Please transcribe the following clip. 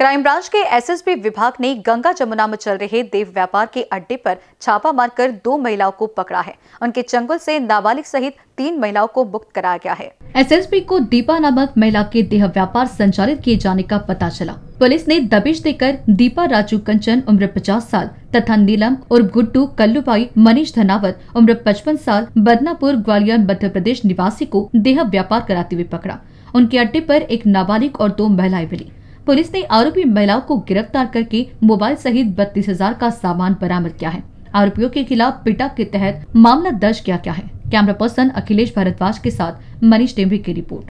crime branch के SSB विभाग ने गंगा जमुना में चल रहे देव व्यापार के अड्डे पर छापा मारकर दो महिलाओं को पकड़ा है उनके चंगुल से नाबालिग सहित तीन महिलाओं को मुक्त कराया गया है एसएसबी को दीपा नामक महिला के देह व्यापार संचालित किए जाने का पता चला पुलिस ने दबिश देकर दीपा राजू कंचन उम्र 50 साल तथा नीलम और गुड्डू कल्लूबाई मनीष धनावत उम्र 55 साल बदनापुर ग्वालियर मध्य प्रदेश निवासी को देह व्यापार कराते हुए पकड़ा उनके अड्डे पर एक नाबालिग और दो महिलाएं मिली पुलिस ने आरोपी महिलाओं को गिरफ्तार करके मोबाइल सहित बत्तीस हजार का सामान बरामद किया है आरोपियों के खिलाफ पिटा के तहत मामला दर्ज किया गया है कैमरा पर्सन अखिलेश भारद्वाज के साथ मनीष डेमरी की रिपोर्ट